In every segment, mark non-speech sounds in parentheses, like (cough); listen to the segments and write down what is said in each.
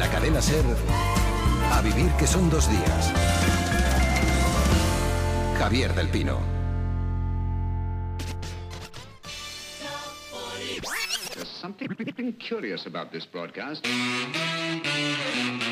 la cadena Ser, a vivir que son dos días. Javier del Pino. (laughs)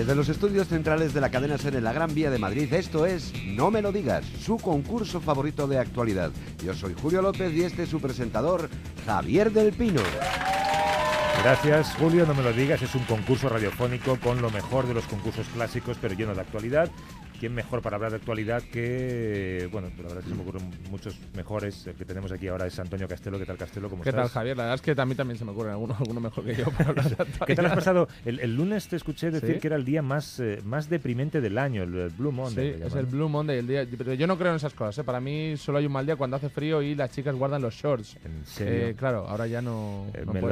Desde los estudios centrales de la cadena SER en la Gran Vía de Madrid, esto es No me lo digas, su concurso favorito de actualidad. Yo soy Julio López y este es su presentador, Javier del Pino. Gracias, Julio. No me lo digas, es un concurso radiofónico con lo mejor de los concursos clásicos, pero lleno de actualidad. ¿quién mejor para hablar de actualidad que, bueno, la verdad es que se me ocurren muchos mejores. El que tenemos aquí ahora es Antonio Castelo. ¿Qué tal, Castelo? ¿Cómo ¿Qué tal, Javier? La verdad es que a mí también se me ocurren algunos alguno mejor que yo para hablar de actualidad. (laughs) ¿Qué tal has pasado? El, lunes te escuché decir que era el día más, eh, más deprimente del año, el, Blue Monday. Sí, es el Blue Monday. El día, pero yo no creo en esas cosas. ¿eh? Para mí solo hay un mal día cuando hace frío y las chicas guardan los shorts. ¿En serio? Eh, claro, ahora ya no,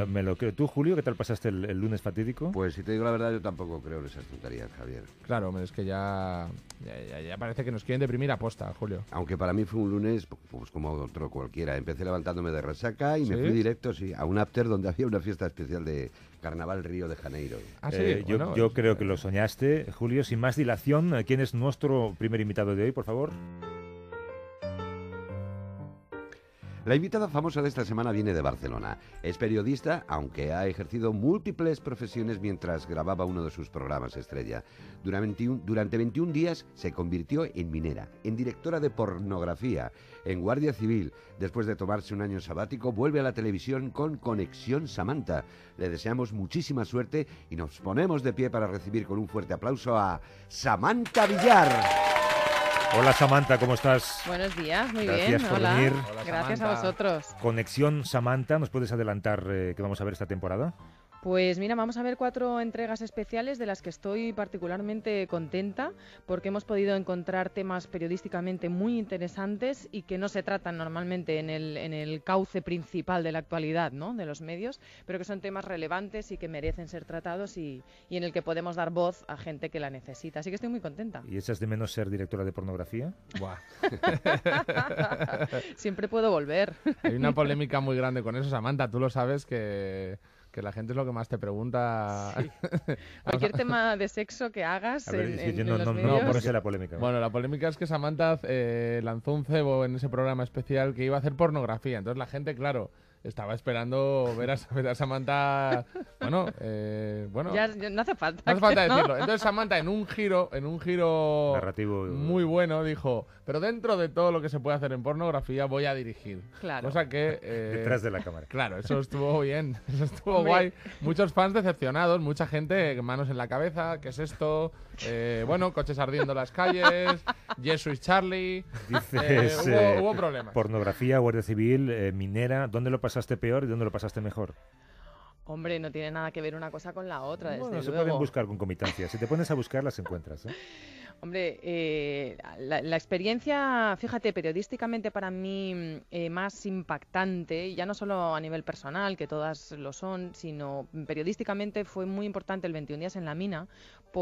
me, lo, creo. ¿Tú, Julio, qué tal pasaste el, lunes fatídico? Pues si te digo la verdad, yo tampoco creo en esas tonterías, Javier. Claro, es que ya ya, parece que nos quieren deprimir a posta, Julio. Aunque para mí fue un lunes, pues como otro cualquiera. Empecé levantándome de resaca y me fui directo sí, a un after donde había una fiesta especial de Carnaval Río de Janeiro. ¿Ah, sí? Eh, yo creo que lo soñaste. Julio, sin más dilación, ¿quién es nuestro primer invitado de hoy, por favor? La invitada famosa de esta semana viene de Barcelona. Es periodista, aunque ha ejercido múltiples profesiones mientras grababa uno de sus programas estrella. Durante, 21 días se convirtió en minera, en directora de pornografía, en guardia civil. Después de tomarse un año sabático, vuelve a la televisión con Conexión Samantha. Le deseamos muchísima suerte y nos ponemos de pie para recibir con un fuerte aplauso a Samantha Villar. Hola Samantha, ¿cómo estás? Buenos días, muy Gracias bien. Por Hola. Venir. Gracias a vosotros. Conexión Samantha, ¿nos puedes adelantar que eh, qué vamos a ver esta temporada? Pues mira, vamos a ver cuatro entregas especiales de las que estoy particularmente contenta porque hemos podido encontrar temas periodísticamente muy interesantes y que no se tratan normalmente en el, cauce principal de la actualidad, ¿no? de los medios, pero que son temas relevantes y que merecen ser tratados y, y en el que podemos dar voz a gente que la necesita. Así que estoy muy contenta. ¿Y echas de menos ser directora de pornografía? Buah. (laughs) Siempre puedo volver. Hay una polémica muy grande con eso, Samantha. Tú lo sabes que que la gente es lo que más te pregunta. (laughs) Cualquier tema de sexo que hagas. la polémica. Bueno, la polémica es que Samantha eh, lanzó un cebo en ese programa especial que iba a hacer pornografía. Entonces la gente, claro estaba esperando ver a, (laughs) ver a Samantha. Bueno, eh, bueno. no hace falta. decirlo. Entonces Samantha en un giro, en un giro narrativo muy bueno, dijo. Pero dentro de todo lo que se puede hacer en pornografía, voy a dirigir. Claro. Cosa que (laughs) eh, detrás de la cámara. Claro, eso estuvo bien, (laughs) eso estuvo guay. Muchos fans decepcionados, mucha gente manos en la cabeza, ¿qué es esto? Eh, bueno, coches ardiendo las calles, (laughs) Jesús Charlie. Eh, eh, hubo, problemas. Pornografía, Guardia Civil, minera. ¿Dónde lo pasaste peor y dónde lo pasaste mejor? Hombre, no tiene nada que ver una cosa con la otra. no bueno, se pueden buscar concomitancias. Si te pones a buscar, las encuentras. (laughs) Hombre, la, experiencia, fíjate, periodísticamente para mí mm, más impactante, ya no solo a nivel personal, que todas lo son, sino periodísticamente fue muy importante el 21 días en la mina,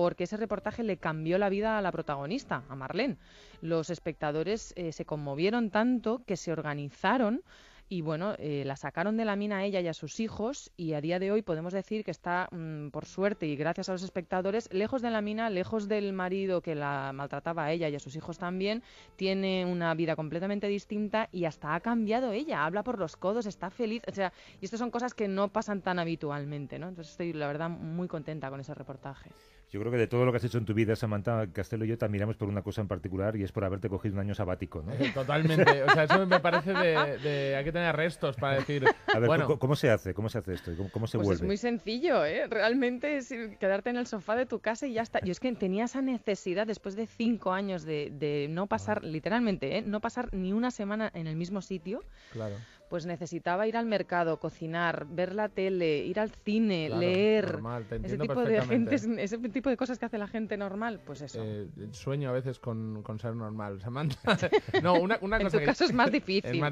porque ese reportaje le cambió la vida a la protagonista, a Marlene. Los espectadores eh, se conmovieron tanto que se organizaron y bueno, eh, la sacaron de la mina a ella y a sus hijos y a día de hoy podemos decir que está, mm, por suerte y gracias a los espectadores, lejos de la mina, lejos del marido que la maltrataba a ella y a sus hijos también, tiene una vida completamente distinta y hasta ha cambiado ella, habla por los codos, está feliz, o sea, y estas son cosas que no pasan tan habitualmente, ¿no? Entonces estoy, la verdad, muy contenta con ese reportaje. Yo creo que de todo lo que has hecho en tu vida, Samantha Castelo y yo te miramos por una cosa en particular y es por haberte cogido un año sabático, ¿no? (laughs) Totalmente. O sea, eso me parece de, hay que tener restos para decir. A ver, ¿cómo, se hace? ¿Cómo se hace esto? ¿Cómo, se pues Es muy sencillo, ¿eh? Realmente es quedarte en el sofá de tu casa y ya está. Yo es que tenía esa necesidad después de cinco años de, no pasar, literalmente, ¿eh? no pasar ni una semana en el mismo sitio. Claro pues necesitaba ir al mercado, cocinar, ver la tele, ir al cine, leer. Normal, ese tipo de (laughs) ese tipo de cosas que hace la gente normal, pues eso. Eh, sueño a veces con, ser normal, (laughs) Samantha. (laughs) no, una, en tu caso es más difícil,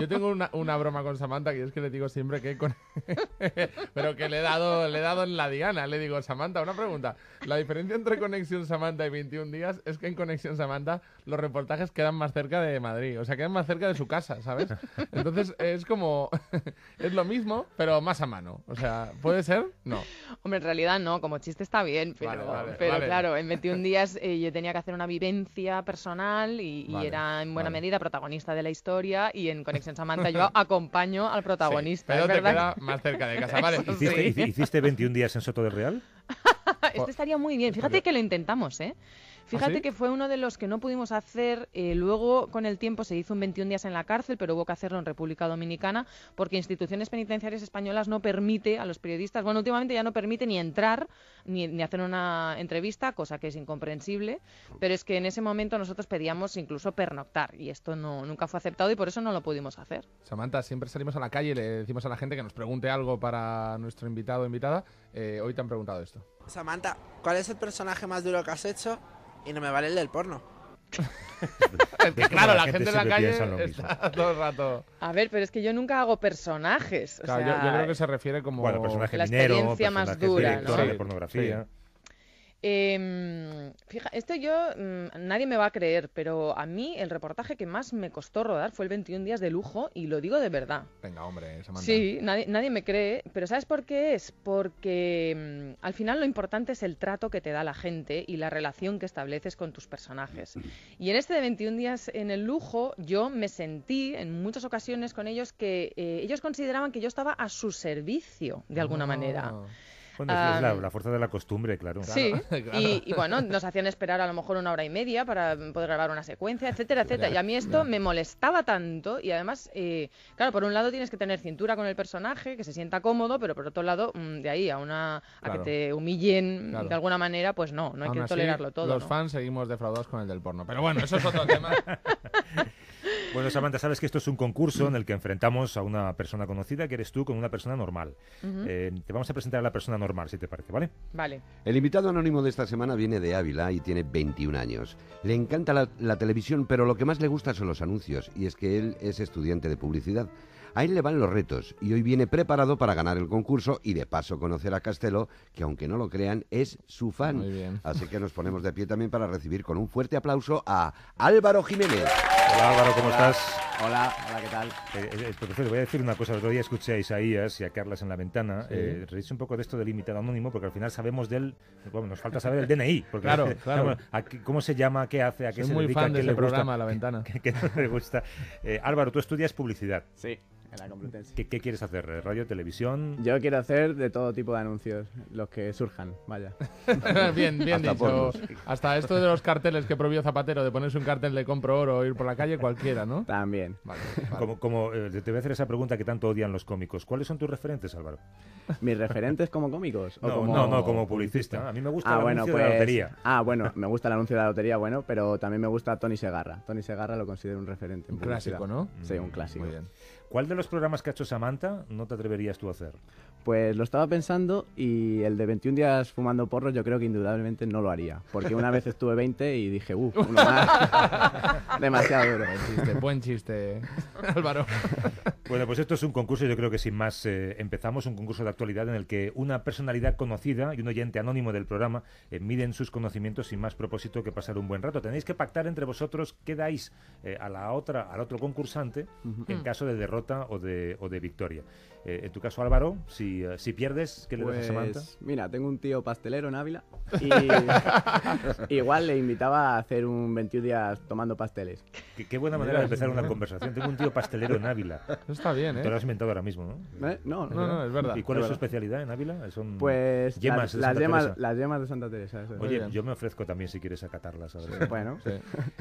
Yo tengo una, broma con Samantha que es que le digo siempre que pero que le he dado le dado en la diana, le digo, "Samantha, una pregunta. La diferencia entre Conexión Samantha y 21 días es que en Conexión Samantha los reportajes quedan más cerca de Madrid, o sea, quedan más cerca de su casa, ¿sabes? Entonces es como, (laughs) es lo mismo, pero más a mano. O sea, ¿puede ser? No. Hombre, en realidad no, como chiste está bien, pero, claro, en 21 días eh, yo tenía que hacer una vivencia personal y, era en buena medida protagonista de la historia y en Conexión Samantha yo (laughs) acompaño al protagonista. pero te queda más cerca de casa, ¿vale? (laughs) ¿Hiciste, 21 días en Soto del Real? este estaría muy bien. Pues Fíjate que lo intentamos, ¿eh? ¿Ah, Fíjate que fue uno de los que no pudimos hacer. Eh, luego, con el tiempo, se hizo un 21 días en la cárcel, pero hubo que hacerlo en República Dominicana porque instituciones penitenciarias españolas no permite a los periodistas, bueno, últimamente ya no permite ni entrar ni, ni hacer una entrevista, cosa que es incomprensible, pero es que en ese momento nosotros pedíamos incluso pernoctar y esto no, nunca fue aceptado y por eso no lo pudimos hacer. Samantha, siempre salimos a la calle y le decimos a la gente que nos pregunte algo para nuestro invitado o invitada. Eh, hoy te han preguntado esto. Samantha, ¿cuál es el personaje más duro que has hecho y no me vale el del porno. (laughs) claro, la, gente en la calle está (laughs) todo el rato. A ver, pero es que yo nunca hago personajes. yo, creo que se refiere como la experiencia más dura, ¿no? pornografía. Eh, fija, esto yo, mm, nadie me va a creer, pero a mí el reportaje que más me costó rodar fue el 21 días de lujo y lo digo de verdad. Venga, hombre, Sí, nadie, me cree, pero ¿sabes por qué es? Porque mm, al final lo importante es el trato que te da la gente y la relación que estableces con tus personajes. (clears throat) Y en este de 21 días en el lujo, yo me sentí en muchas ocasiones con ellos que eh, ellos consideraban que yo estaba a su servicio, de alguna ah. manera es la, fuerza de la costumbre, claro. Sí, (laughs) Y, bueno, nos hacían esperar a lo mejor una hora y media para poder grabar una secuencia, etcétera, etcétera. Y a mí esto me molestaba tanto y además, eh, claro, por un lado tienes que tener cintura con el personaje, que se sienta cómodo, pero por otro lado, mm, de ahí a una a que te humillen de alguna manera, pues no, no hay que tolerarlo todo. Los fans seguimos defraudados con el del porno. Pero bueno, eso es otro (laughs) tema. Bueno, Samantha, sabes que esto es un concurso en el que enfrentamos a una persona conocida, que eres tú, con una persona normal. Eh, te vamos a presentar a la persona normal, si te parece, ¿vale? Vale. El invitado anónimo de esta semana viene de Ávila y tiene 21 años. Le encanta la, televisión, pero lo que más le gusta son los anuncios, y es que él es estudiante de publicidad. A él le van los retos y hoy viene preparado para ganar el concurso y de paso conocer a Castelo, que aunque no lo crean, es su fan. Muy bien. Así que nos ponemos de pie también para recibir con un fuerte aplauso a Álvaro Jiménez. Hola Álvaro, ¿cómo estás? Hola, hola, ¿qué tal? Eh, eh, eh profesor, voy a decir una cosa. El otro día escuché a Isaías y a Carlas en la ventana. Sí. Eh, un poco de esto del limitado anónimo, porque al final sabemos del. Bueno, nos falta saber el DNI. Porque, claro, (laughs) claro. ¿Cómo se llama? ¿Qué hace? ¿A qué Soy se muy Fan de ¿Qué programa, La Ventana. (laughs) ¿Qué, qué, no le gusta? Eh, Álvaro, tú estudias publicidad. Sí. ¿Qué, quieres hacer? ¿Eh, ¿Radio, televisión? Yo quiero hacer de todo tipo de anuncios, los que surjan, vaya. (laughs) bien, bien Hasta dicho. Hasta esto de los carteles que provió Zapatero, de ponerse un cartel de compro oro o ir por la calle, cualquiera, ¿no? También. Vale, Como, eh, te voy a hacer esa pregunta que tanto odian los cómicos. ¿Cuáles son tus referentes, Álvaro? ¿Mis referentes como cómicos? no, no, como publicista. A mí me gusta ah, el anuncio de la pues, lotería. Ah, bueno, me gusta el anuncio de la lotería, bueno, pero también me gusta Tony Segarra. Tony Segarra lo considero un referente. Un clásico, ¿no? Sí, un clásico. Muy bien. ¿Cuál de los programas que ha hecho Samantha no te atreverías tú a hacer? Pues lo estaba pensando y el de 21 días fumando porro, yo creo que indudablemente no lo haría. Porque una vez estuve 20 y dije, uff, uh, uno más. (laughs) Demasiado duro. Buen chiste, buen chiste, eh, Álvaro. Bueno, pues esto es un concurso, yo creo que sin más eh, empezamos, un concurso de actualidad en el que una personalidad conocida y un oyente anónimo del programa eh, miden sus conocimientos sin más propósito que pasar un buen rato. Tenéis que pactar entre vosotros qué dais a la otra, al otro concursante en caso de derrota o de, o de victoria. Eh, en tu caso, Álvaro, si, eh, si pierdes, ¿qué le a pues, Samantha? Mira, tengo un tío pastelero en Ávila (laughs) y (laughs) igual le invitaba a hacer un 21 días tomando pasteles. Qué, buena manera de empezar una conversación. Tengo un tío pastelero en Ávila. está bien, ¿eh? Te lo has inventado ahora mismo, ¿no? ¿Eh? No, no, no, es verdad. ¿Y cuál es, su especialidad en Ávila? Son pues las yemas, las yemas de Santa Teresa. Oye, yo me ofrezco también si quieres acatarlas. bueno. Sí.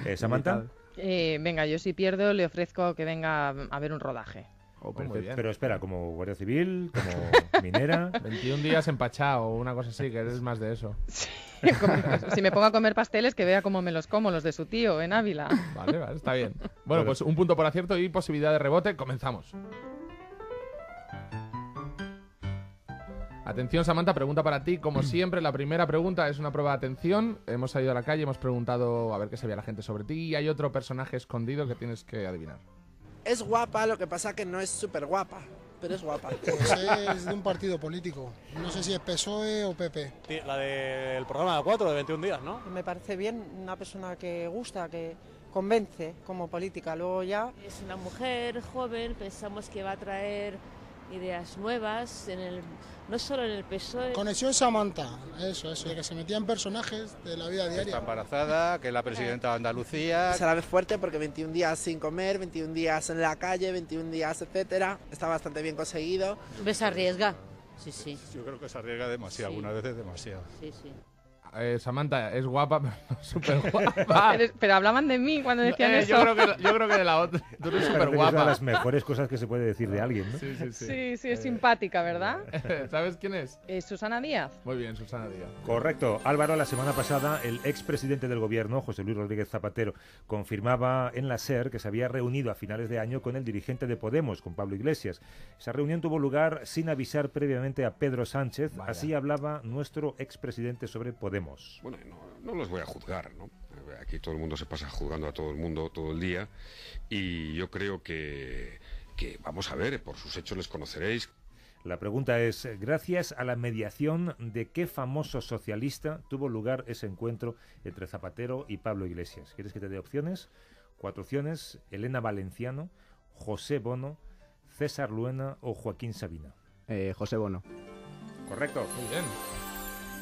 Eh, Samantha. Eh, venga, yo si pierdo le ofrezco que venga a ver un rodaje. Oh, pero espera, como guardia civil, como (laughs) minera. 21 días empachado o una cosa así, que eres más de eso. (laughs) si me pongo a comer pasteles, que vea cómo me los como, los de su tío en Ávila. Vale, vale, está bien. bueno. pues un punto por acierto y posibilidad de rebote. Comenzamos. Atención, Samantha, pregunta para ti. Como (clears throat) siempre, la primera pregunta es una prueba de atención. Hemos salido a la calle, hemos preguntado a ver qué sabía la gente sobre ti y hay otro personaje escondido que tienes que adivinar. Es guapa, lo que pasa que no es súper guapa, pero es guapa. (laughs) es de un partido político. No sé si es PSOE o PP. E la del programa de 4 de 21 días, ¿no? Me parece bien una persona que gusta, que convence como política. Luego ya... Es una mujer joven, pensamos que va a traer ideas nuevas, en el, no solo en el PSOE. Conexión Samantha, eso, eso, de que se metían personajes de la vida diaria. Está embarazada, que es la presidenta de Andalucía. la ve fuerte porque 21 días sin comer, 21 días en la calle, 21 días, etcétera. Está bastante bien conseguido. ¿Ves arriesga? Sí, sí. Yo creo que se arriesga demasiado, algunas veces demasiado. Sí, sí. Eh, Samantha es guapa, (laughs) pero guapa. (laughs) Pero, hablaban de mí cuando eh, decían eso. Yo creo, que, de la otra. (laughs) Tú eres súper guapa. las mejores cosas que se puede decir de alguien, ¿no? Sí, sí, sí. Sí, sí es eh, simpática, ¿verdad? ¿Sabes quién es? Susana Díaz. Muy bien, Susana Díaz. Correcto. Álvaro, la semana pasada, el expresidente del gobierno, José Luis Rodríguez Zapatero, confirmaba en la SER que se había reunido a finales de año con el dirigente de Podemos, con Pablo Iglesias. Esa reunión tuvo lugar sin avisar previamente a Pedro Sánchez. Así hablaba nuestro expresidente sobre Podemos. Bueno, no, los voy a juzgar, ¿no? Aquí todo el mundo se pasa juzgando a todo el mundo todo el día y yo creo que, vamos a ver, por sus hechos les conoceréis. La pregunta es, gracias a la mediación de qué famoso socialista tuvo lugar ese encuentro entre Zapatero y Pablo Iglesias. ¿Quieres que te dé opciones? Cuatro opciones, Elena Valenciano, José Bono, César Luena o Joaquín Sabina. Eh, José Bono. Correcto. Muy bien.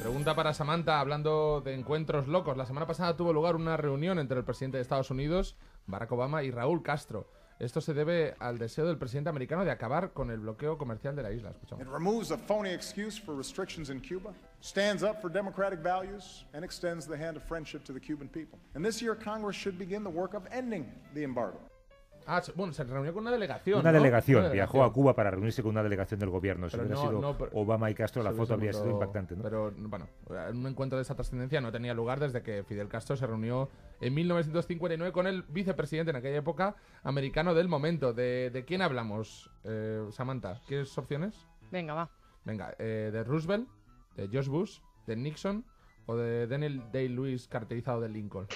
Pregunta para Samantha, hablando de encuentros locos. La semana pasada tuvo lugar una reunión entre el presidente de Estados Unidos, Barack Obama, y Raúl Castro. Esto se debe al deseo del presidente americano de acabar con el bloqueo comercial de la isla. Escuchamos. It removes a phony excuse for restrictions in Cuba, stands up for democratic values, and extends the hand of friendship to the Cuban people. And this year, Congress should begin the work of ending the embargo. Ah, bueno, se reunió con una delegación. Una delegación. viajó a Cuba para reunirse con una delegación del gobierno. Si hubiera sido Obama y Castro, la foto habría sido impactante. ¿no? Pero bueno, un encuentro de esa trascendencia no tenía lugar desde que Fidel Castro se reunió en 1959 con el vicepresidente en aquella época americano del momento. ¿De, quién hablamos, eh, Samantha? ¿Quieres opciones? Venga, va. Venga, eh, de Roosevelt, de George Bush, de Nixon o de Daniel Day-Lewis caracterizado de Lincoln.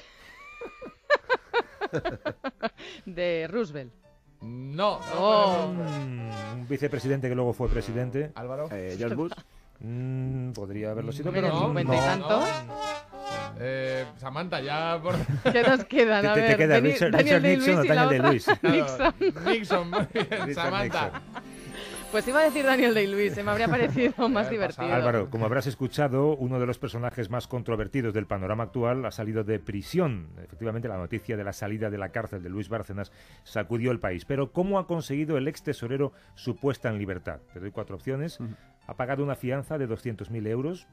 (laughs) de Roosevelt. No, no un vicepresidente que luego fue presidente. Álvaro. Eh, George Bush. Mm, podría haberlo sido, pero no. no. y tantos? Eh, Samantha, ya. Por... (laughs) ¿Qué nos quedan? A te, ver, queda Daniel, Richard, Nixon, o Daniel de Luis. (laughs) Nixon. Nixon, Samantha. Pues iba a decir Daniel Day-Lewis, se me habría parecido más eh, divertido. Álvaro, como habrás escuchado, uno de los personajes más controvertidos del panorama actual ha salido de prisión. Efectivamente, la noticia de la salida de la cárcel de Luis Bárcenas sacudió el país. Pero, ¿cómo ha conseguido el ex tesorero su puesta en libertad? Te doy cuatro opciones. Ha pagado una fianza de 200.000 euros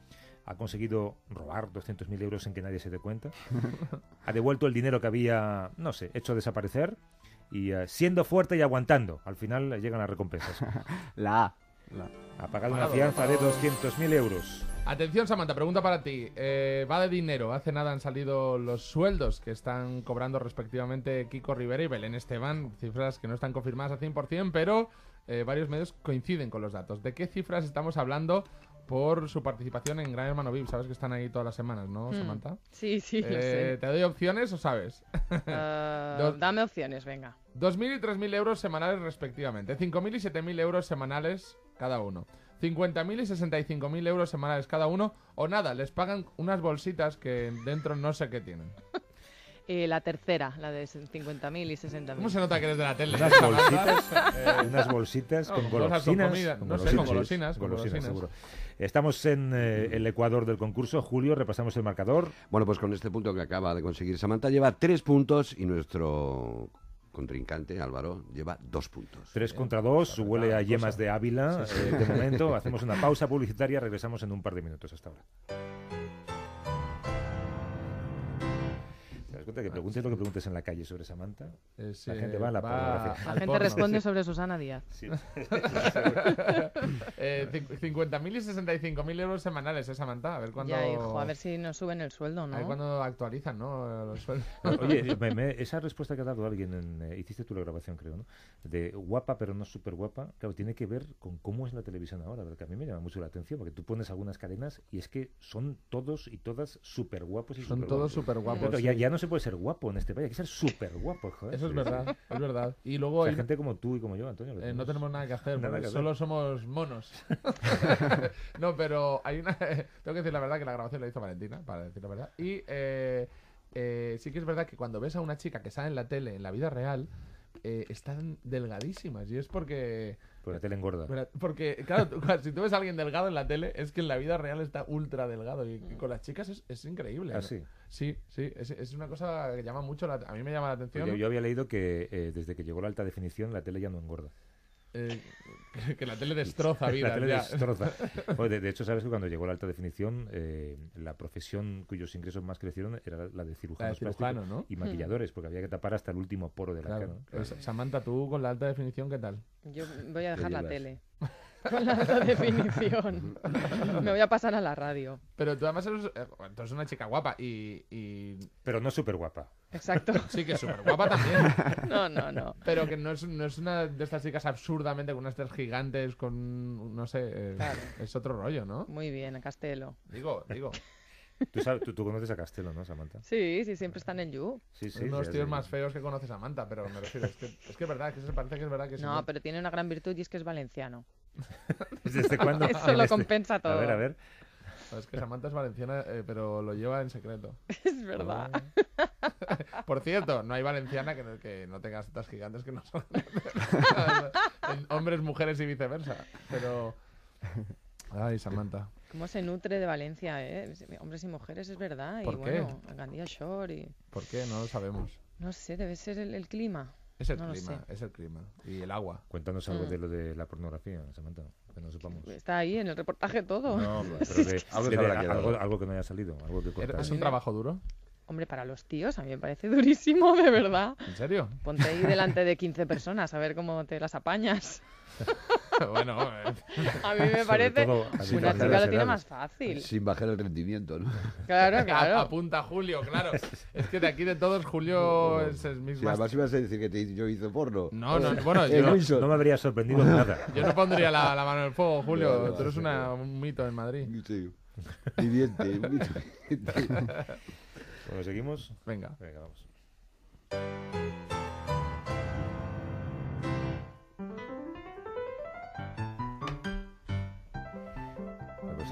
ha conseguido robar 200.000 euros sin que nadie se dé cuenta, (laughs) ha devuelto el dinero que había, no sé, hecho desaparecer, y eh, siendo fuerte y aguantando. Al final eh, llegan las recompensas. (laughs) la A. La. A una fianza de 200.000 euros. Atención, Samantha, pregunta para ti. Eh, va de dinero. Hace nada han salido los sueldos que están cobrando respectivamente Kiko Rivera y Belén Esteban. Cifras que no están confirmadas al 100%, pero eh, varios medios coinciden con los datos. ¿De qué cifras estamos hablando por su participación en Gran Hermano VIP? Sabes que están ahí todas las semanas, ¿no, hmm. Samantha? Sí, sí, lo eh, ¿Te doy opciones o sabes? (laughs) Dame opciones, venga. 2.000 y 3.000 euros semanales respectivamente. 5.000 y 7.000 euros semanales cada uno. 50.000 y 65.000 euros semanales cada uno, o nada, les pagan unas bolsitas que dentro no sé qué tienen. (laughs) Eh, la tercera, la de 50.000 y 60.000. ¿Cómo se nota que eres de la tele? Unas eh, bolsitas, con golosinas. no sé, con golosinas. Estamos en eh, el Ecuador del concurso. Julio, repasamos el marcador. Bueno, pues con este punto que acaba de conseguir Samantha, lleva tres puntos y nuestro contrincante, Álvaro, lleva dos puntos. Tres contra dos, huele a yemas de Ávila. Eh, de momento, (laughs) hacemos una pausa publicitaria, regresamos en un par de minutos hasta ahora. que preguntes lo que preguntes en la calle sobre Samantha? la gente eh, va a la La gente responde sobre Susana Díaz. Sí. (laughs) eh, 50.000 y 65.000 euros semanales, esa ¿eh, Samantha? A ver cuándo... a ver si nos suben el sueldo, ¿no? A ver cuándo actualizan, ¿no? Los sueldos. (laughs) Oye, esa respuesta que ha dado alguien, eh, hiciste tú la grabación, creo, ¿no? De guapa pero no súper guapa, claro, tiene que ver con cómo es la televisión ahora, porque a mí me llama mucho la atención, porque tú pones algunas cadenas y es que son todos y todas súper guapos y Son todos súper guapos. ya no se puede ser guapo en este país, hay que ser súper guapo, joder. Eso es verdad, es verdad. Y luego hay gente como tú y como yo, Antonio. Eh, no tenemos nada (laughs) que hacer, solo somos monos. (laughs) no, pero hay una... (laughs) tengo que decir la verdad que la grabación la hizo Valentina, para decir la verdad. Y eh, eh, sí que es verdad que cuando ves a una chica que sale en la tele, en la vida real, están delgadísimas. Y es porque la tele engorda. Porque, claro, (laughs) si tú ves a alguien delgado en la tele, es que en la vida real está ultra delgado. Y, con las chicas es, increíble. así ah, sí? Sí, Es, una cosa que llama mucho A mí me llama la pues atención. yo, había leído que eh, desde que llegó la alta definición, la tele ya no engorda. Eh, (laughs) que la tele destroza vida. La tele destroza. (laughs) de, hecho, sabes que cuando llegó la alta definición, eh, la profesión cuyos ingresos más crecieron era la de cirujanos, plásticos y maquilladores, porque había que tapar hasta el último poro de la cara. Pues, Samantha, tú con la alta definición, ¿qué tal? Yo voy a dejar la tele. (laughs) Con la definición. Me voy a pasar a la radio. Pero tú además eres, eh, una chica guapa y... Pero no súper guapa. Exacto. Sí que es súper guapa también. No, no, no. Pero que no es, una de estas chicas absurdamente con unas tres gigantes, con... no sé, eh, es otro rollo, ¿no? Muy bien, a Castelo. Digo, digo. ¿Tú, tú, conoces a Castelo, ¿no, Samantha? Sí, sí, siempre están en You. Sí, Uno de tíos más feos que conoce Samantha, pero me refiero, es que es, que es verdad, que se parece que es verdad que No, pero tiene una gran virtud y es que es valenciano. (laughs) ¿Desde cuándo? (laughs) Eso lo compensa todo. Este, a ver, a ver. es que Samantha es valenciana, eh, pero lo lleva en secreto. (laughs) Es verdad. Ah. Por cierto, no hay valenciana que no, que no tenga tetas gigantes que no son... hombres, mujeres y viceversa. Pero... Ay, Samantha. ¿Cómo se nutre de Valencia, eh. Hombres y mujeres, es verdad. ¿Por y qué? bueno, Shore ¿Por qué? No lo sabemos. No sé, debe ser el, clima. Es el clima, es el clima. Y el agua. Cuéntanos algo mm. de lo de la pornografía, Samantha, que no supamos. Está ahí en el reportaje todo. No, pero (laughs) algo, que algo, algo, que no haya salido, algo que ¿Es un trabajo duro? Hombre, para los tíos a mí me parece (laughs) durísimo, de verdad. ¿En serio? Ponte ahí delante de 15 personas a ver cómo te las apañas. (laughs) (laughs) bueno, eh. a mí me parece una chica lo tiene más fácil. Sin bajar el rendimiento, ¿no? (laughs) Claro, (laughs) claro. Apunta Julio, claro. Es que de aquí de todos, Julio mm. es el mismo. Sí, además ibas a decir que yo hice porno. No, no, bueno, eh, yo, no me habría sorprendido de nada. Yo no pondría la, mano en el fuego, Julio. Pero es Tú eres un mito en Madrid. Sí. Viviente, mito. bueno, ¿seguimos? Venga. Venga, vamos.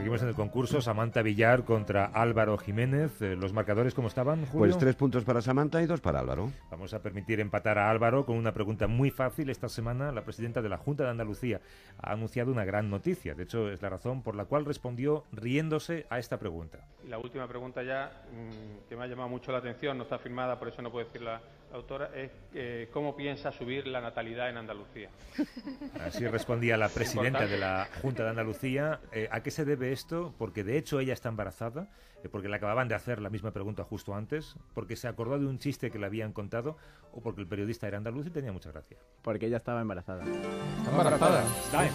Seguimos en el concurso. Samantha Villar contra Álvaro Jiménez. Eh, ¿Los marcadores cómo estaban, Julio? Pues tres puntos para Samantha y dos para Álvaro. Vamos a permitir empatar a Álvaro con una pregunta muy fácil. Esta semana la presidenta de la Junta de Andalucía ha anunciado una gran noticia. De hecho, es la razón por la cual respondió riéndose a esta pregunta. La última pregunta ya, mm, que me ha llamado mucho la atención, no está firmada, por eso no puedo decirla autora, es eh, cómo piensa subir la natalidad en Andalucía. Así respondía la presidenta de la Junta de Andalucía. Eh, ¿A qué se debe esto? Porque de hecho ella está embarazada, eh, porque le acababan de hacer la misma pregunta justo antes, porque se acordó de un chiste que le habían contado o porque el periodista era andaluz y tenía mucha gracia. Porque ella estaba embarazada. ¿Está embarazada? Está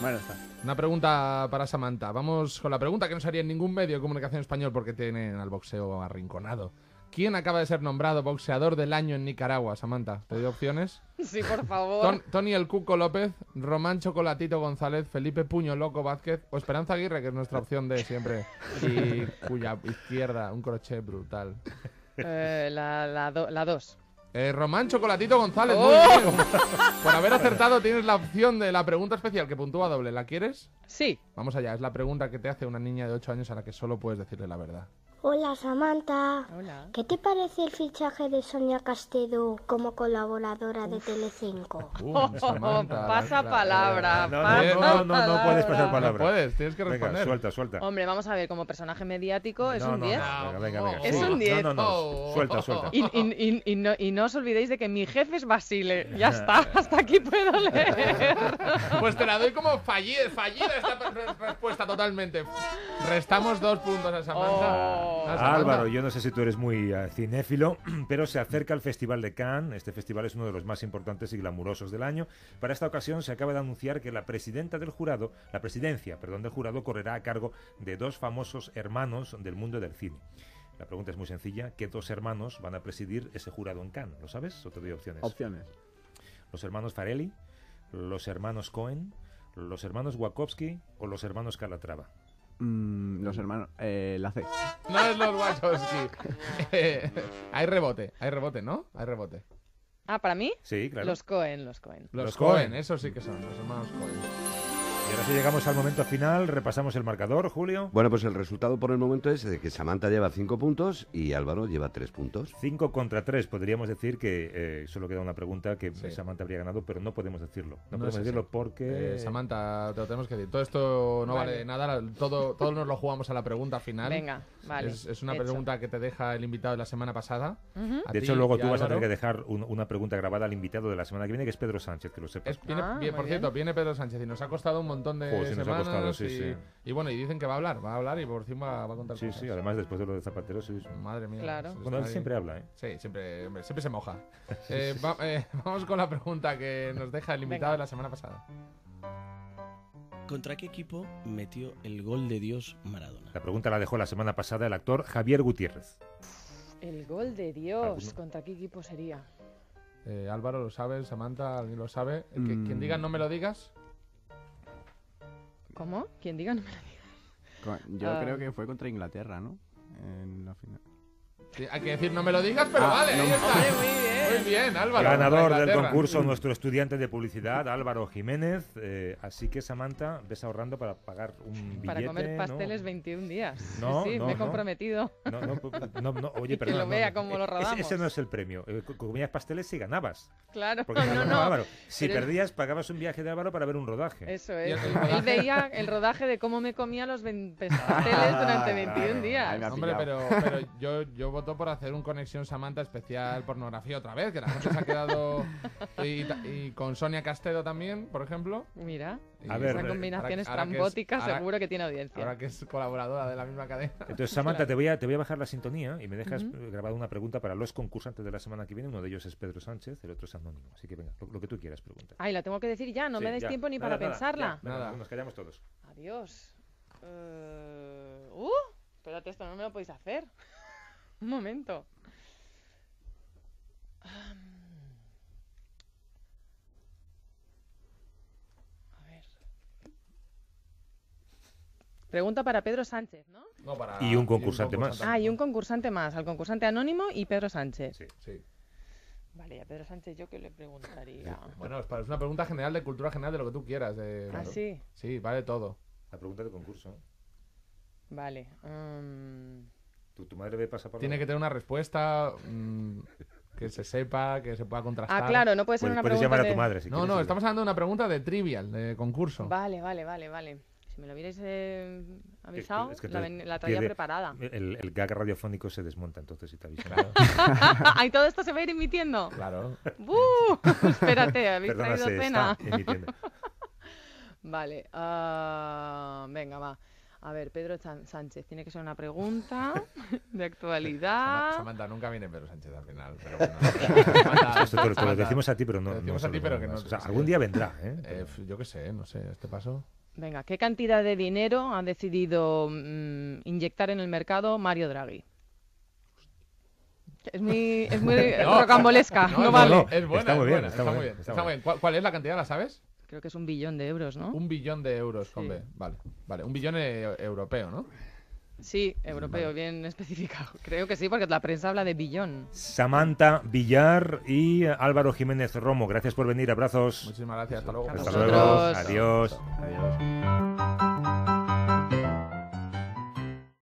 Bueno, está. Una pregunta para Samantha. Vamos con la pregunta que no haría en ningún medio de comunicación español porque tienen al boxeo arrinconado. ¿Quién acaba de ser nombrado boxeador del año en Nicaragua, Samantha? ¿Te doy opciones? (laughs) Sí, por favor. Tony El Cuco López, Román Chocolatito González, Felipe Puño Loco Vázquez o Esperanza Aguirre, que es nuestra opción de siempre. Y (laughs) cuya izquierda, un crochet brutal. Eh, la, dos. Eh, Román Chocolatito González, muy ¡Oh! Por haber acertado tienes la opción de la pregunta especial que puntúa doble. ¿La quieres? Sí. Vamos allá, es la pregunta que te hace una niña de 8 años a la que solo puedes decirle la verdad. Hola Samantha. Hola. ¿Qué te parece el fichaje de Sonia Castedo como colaboradora de Telecinco? pasa palabra. No, no, no, puedes pasar palabra. No puedes, tienes que responder. Venga, suelta, suelta. Hombre, vamos a ver, como personaje mediático es un 10. venga, venga, venga. Es un 10. Suelta, suelta. Y, no, os olvidéis de que mi jefe es Basile. Ya está, (laughs) hasta aquí puedo leer. (laughs) Pues te la doy como fallida, fallida esta respuesta totalmente. Restamos dos puntos a Samantha. Oh. Álvaro, yo no sé si tú eres muy eh, cinéfilo, (clears throat) pero se acerca el Festival de Cannes. Este festival es uno de los más importantes y glamurosos del año. Para esta ocasión se acaba de anunciar que la presidenta del jurado, la presidencia, perdón, del jurado correrá a cargo de dos famosos hermanos del mundo del cine. La pregunta es muy sencilla, ¿qué dos hermanos van a presidir ese jurado en Cannes? ¿Lo sabes? O te doy opciones. Opciones. Los hermanos Farelli, los hermanos Cohen, los hermanos Wachowski o los hermanos Calatrava. Mm, los hermanos. Eh, la C. No es los Wachowski. (laughs) Eh, hay rebote, hay rebote, ¿no? Hay rebote. Ah, ¿para mí? Sí, claro. Los Cohen, los Cohen. Los, Cohen, Cohen. esos sí que son, los hermanos Cohen. Y ahora sí llegamos al momento final, repasamos el marcador, Julio. Bueno, pues el resultado por el momento es de que Samantha lleva cinco puntos y Álvaro lleva tres puntos. cinco contra tres podríamos decir que eh, solo queda una pregunta que Samantha habría ganado, pero no podemos decirlo. No, podemos decirlo porque... Eh, Samantha, te lo tenemos que decir. Todo esto no vale, nada, todo, todos nos lo jugamos a la pregunta final. Venga, vale. Es, una pregunta que te deja el invitado de la semana pasada. De hecho, luego tú vas a tener que dejar una pregunta grabada al invitado de la semana que viene, que es Pedro Sánchez, que lo sepas. Ah, por cierto, viene Pedro Sánchez y nos ha costado un montón montón de sí, y, bueno, y dicen que va a hablar, va a hablar y por encima va, a contar cosas. sí, además después de lo de Zapatero, Madre mía. Claro. él siempre habla, ¿eh? Sí, siempre, siempre se moja. (laughs) Eh, eh, (laughs) vamos con la pregunta que nos deja el invitado de la semana pasada. ¿Contra qué equipo metió el gol de Dios Maradona? La pregunta la dejó la semana pasada el actor Javier Gutiérrez. El gol de Dios, ¿contra qué equipo sería? Eh, Álvaro lo sabe, Samantha alguien lo sabe. Quien mm. diga no me lo digas, ¿Cómo? ¿Quién diga, no me lo diga? Yo ah. creo que fue contra Inglaterra, ¿no? En la final. Hay que decir, no me lo digas, pero ah, vale, ahí Muy, bien. muy bien, Álvaro. Ganador del concurso, nuestro estudiante de publicidad, Álvaro Jiménez. Eh, así que, Samantha, ves ahorrando para pagar un billete. Para comer pasteles 21 días. sí, me he comprometido. No, oye, perdón. Que lo vea como lo eh, rodamos. Ese, no es el premio. Eh, comías pasteles y ganabas. Claro, porque no, no. Álvaro. Si perdías, pagabas un viaje de Álvaro para ver un rodaje. Eso es. Él veía el rodaje de cómo me comía los pasteles durante 21 (laughs) días. Hombre, pero, pero yo, yo votó por hacer un Conexión Samantha especial pornografía otra vez, que la gente se ha quedado. (laughs) Y, con Sonia Castedo también, por ejemplo. Mira, a ver, esa combinación estrambótica seguro que tiene audiencia. Ahora que es colaboradora de la misma cadena. Entonces, Samantha, (laughs) te, voy a, te voy a bajar la sintonía y me dejas uh eh, grabada una pregunta para los concursantes de la semana que viene. Uno de ellos es Pedro Sánchez, el otro es Anónimo. Así que venga, lo, que tú quieras preguntar. Ay, la tengo que decir ya, no me des tiempo ni para pensarla. nada, nos callamos todos. Adiós. Eh, uh, espérate, esto no me lo podéis hacer. Un momento. A ver. Pregunta para Pedro Sánchez, ¿no? para... Y un concursante, más. Ah, y un concursante más. Al concursante anónimo y Pedro Sánchez. Sí, sí. Vale, a Pedro Sánchez yo que le preguntaría. Bueno, es una pregunta general de cultura general de lo que tú quieras. De... Ah, sí. Sí, vale todo. La pregunta de concurso. Vale. ¿Tu, madre ve pasaporte? Tiene que tener una respuesta mm, que se sepa, que se pueda ah, contrastar. Ah, claro, no puede ser una puedes pregunta. llamar a tu madre si No, no, estamos hablando de una pregunta de trivial, de concurso. Vale, vale, vale, vale. Si me lo hubierais eh, avisado, es la, la traía preparada. El, el, gag radiofónico se desmonta, entonces, si te avisan. Ahí (laughs) todo esto se va a ir emitiendo? Claro. ¡Buh! (laughs) Espérate, habéis Perdona, traído cena. (laughs) Vale. Ah, venga, va. A ver, Pedro Sánchez, tiene que ser una pregunta (laughs) de actualidad. Samantha, nunca viene Pedro Sánchez al final. Pero bueno, (laughs) te lo decimos a ti, pero no. Te decimos a ti, pero que no. O sea, algún día vendrá, ¿eh? eh yo qué sé, no sé, este paso. Venga, ¿qué cantidad de dinero ha decidido mm, inyectar en el mercado Mario Draghi? Es muy, es muy (laughs) rocambolesca, no, vale. es buena, está muy bien. Está, muy bien. ¿Cuál, es la cantidad, la sabes? Creo que es un billón de euros, ¿no? Un billón de euros, hombre. Vale, vale. Un billón eh, europeo, ¿no? Sí, europeo, bien (laughs) especificado. Creo que sí, porque la prensa habla de billón. Samantha Villar y Álvaro Jiménez Romo, gracias por venir, abrazos. Muchísimas gracias, hasta luego. Hasta luego, adiós.